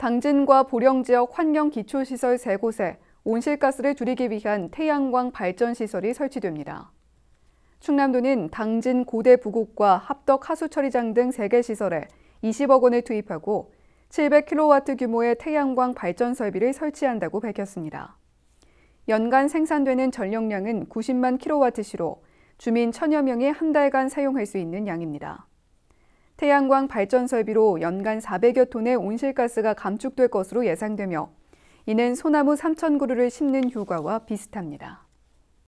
당진과 보령 지역 환경 기초시설 3곳에 온실가스를 줄이기 위한 태양광 발전시설이 설치됩니다. 충남도는 당진 고대 부곡과 합덕 하수처리장 등 3개 시설에 20억 원을 투입하고 700kW 규모의 태양광 발전 설비를 설치한다고 밝혔습니다. 연간 생산되는 전력량은 90만 kWh로 주민 1 천여 명이 한 달간 사용할 수 있는 양입니다. 태양광 발전 설비로 연간 400여 톤의 온실가스가 감축될 것으로 예상되며 이는 소나무 3,000그루를 심는 효과와 비슷합니다.